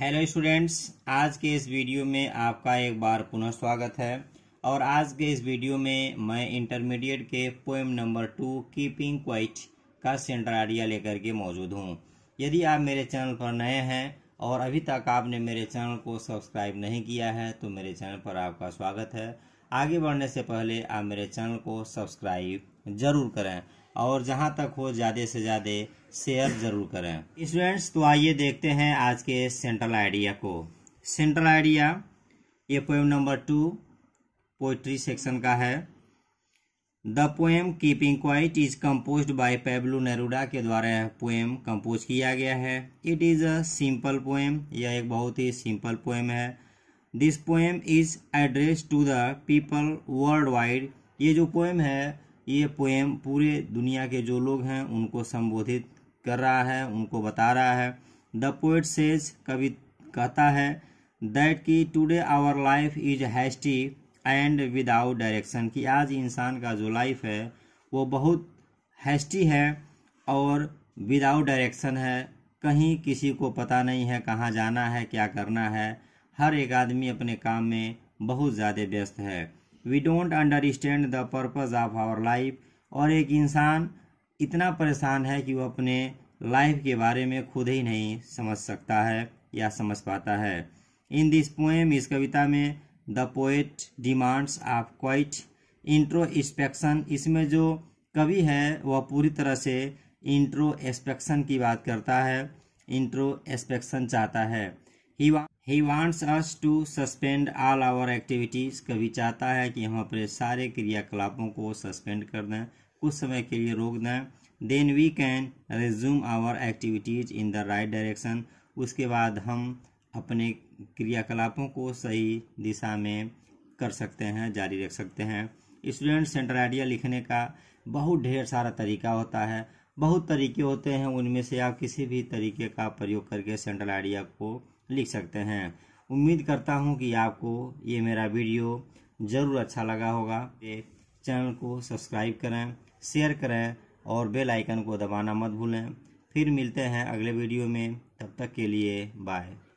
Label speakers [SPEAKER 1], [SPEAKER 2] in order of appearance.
[SPEAKER 1] hello students आज के इस वीडियो में आपका एक बार पुनः स्वागत है और आज के इस वीडियो में मैं इंटरमीडिएट के poem number two keeping quiet का सेंटर आइडिया लेकर के मौजूद हूँ यदि आप मेरे चैनल पर नए हैं और अभी तक आपने मेरे चैनल को सब्सक्राइब नहीं किया है तो मेरे चैनल पर आपका स्वागत है आगे बढ़ने से पहले आप मेरे चैनल को सब्सक्राइब जरूर करें और जहाँ तक हो ज़्यादा से ज़्यादा शेयर ज़रूर करें स्टूडेंट्स तो आइए देखते हैं आज के सेंट्रल आइडिया को सेंट्रल आइडिया ये poem number two poetry section का है the poem keeping quiet is compose by Pablo Neruda के द्वारा यह पोएम कम्पोज किया गया है it is a simple poem यह एक बहुत ही सिंपल पोएम है this poem is address to the people worldwide ये जो पोएम है ये पोएम पूरे दुनिया के जो लोग हैं उनको संबोधित कर रहा है उनको बता रहा है द पोइट सेज कवि कहता है दैट कि today our life is hasty and without direction कि आज इंसान का जो लाइफ है वो बहुत हैस्टी है और विदाउट डायरेक्शन है कहीं किसी को पता नहीं है कहाँ जाना है क्या करना है हर एक आदमी अपने काम में बहुत ज़्यादा व्यस्त है we don't understand the purpose of our life और एक इंसान इतना परेशान है कि वह अपने लाइफ के बारे में खुद ही नहीं समझ सकता है या समझ पाता है इन दिस पोएम इस कविता में the poet demands of quiet introspection इसमें जो कवि है वह पूरी तरह से इंट्रोस्पेक्शन की बात करता है इंट्रोस्पेक्शन चाहता है he he wants us to suspend all our activities कभी चाहता है कि हम अपने सारे क्रियाकलापों को सस्पेंड कर दें कुछ समय के लिए रोक दें then we can resume our activities in the right direction उसके बाद हम अपने क्रियाकलापों को सही दिशा में कर सकते हैं जारी रख सकते हैं स्टूडेंट सेंटर आइडिया लिखने का बहुत ढेर सारा तरीका होता है बहुत तरीके होते हैं उनमें से आप किसी भी तरीके का प्रयोग करके सेंट्रल आइडिया को लिख सकते हैं उम्मीद करता हूँ कि आपको ये मेरा वीडियो ज़रूर अच्छा लगा होगा चैनल को सब्सक्राइब करें शेयर करें और बेल आइकन को दबाना मत भूलें फिर मिलते हैं अगले वीडियो में तब तक के लिए बाय